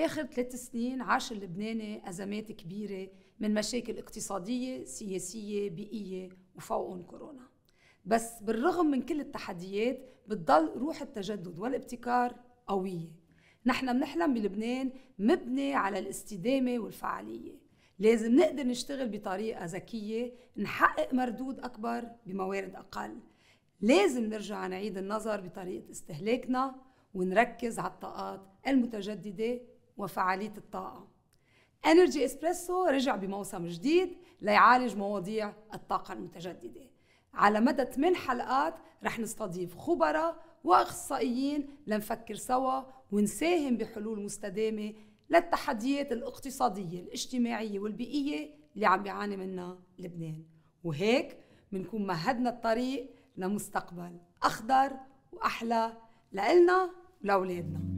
اخر ثلاث سنين عاش اللبناني ازمات كبيره من مشاكل اقتصاديه، سياسيه، بيئيه وفوقهم كورونا. بس بالرغم من كل التحديات بتضل روح التجدد والابتكار قويه. نحن بنحلم بلبنان مبني على الاستدامه والفعاليه. لازم نقدر نشتغل بطريقه ذكيه نحقق مردود اكبر بموارد اقل. لازم نرجع نعيد النظر بطريقه استهلاكنا ونركز على الطاقات المتجدده وفعالية الطاقة انرجي اسبريسو رجع بموسم جديد ليعالج مواضيع الطاقة المتجددة على مدى 8 حلقات رح نستضيف خبراء واخصائيين لنفكر سوا ونساهم بحلول مستدامة للتحديات الاقتصادية الاجتماعية والبيئية اللي عم بيعاني منها لبنان وهيك بنكون مهدنا الطريق لمستقبل أخضر وأحلى لإلنا ولأولادنا